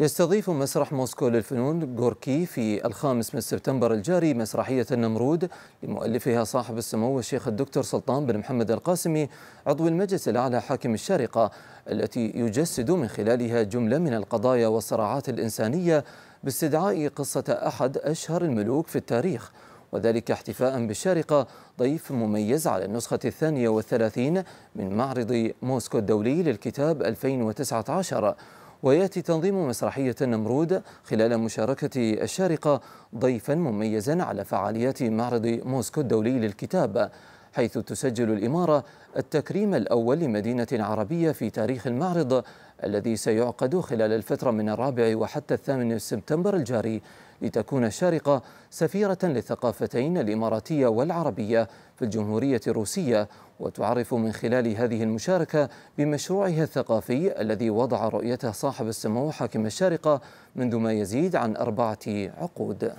يستضيف مسرح موسكو للفنون غوركي في الخامس من سبتمبر الجاري مسرحية النمرود لمؤلفها صاحب السمو الشيخ الدكتور سلطان بن محمد القاسمي عضو المجلس الأعلى حاكم الشارقة التي يجسد من خلالها جملة من القضايا والصراعات الإنسانية باستدعاء قصة أحد أشهر الملوك في التاريخ وذلك احتفاء بالشارقة ضيف مميز على النسخة الثانية والثلاثين من معرض موسكو الدولي للكتاب 2019 وياتي تنظيم مسرحيه النمرود خلال مشاركه الشارقه ضيفا مميزا على فعاليات معرض موسكو الدولي للكتاب حيث تسجل الإمارة التكريم الأول لمدينة عربية في تاريخ المعرض الذي سيعقد خلال الفترة من الرابع وحتى الثامن سبتمبر الجاري لتكون الشارقة سفيرة للثقافتين الإماراتية والعربية في الجمهورية الروسية وتعرف من خلال هذه المشاركة بمشروعها الثقافي الذي وضع رؤيته صاحب السمو حاكم الشارقة منذ ما يزيد عن أربعة عقود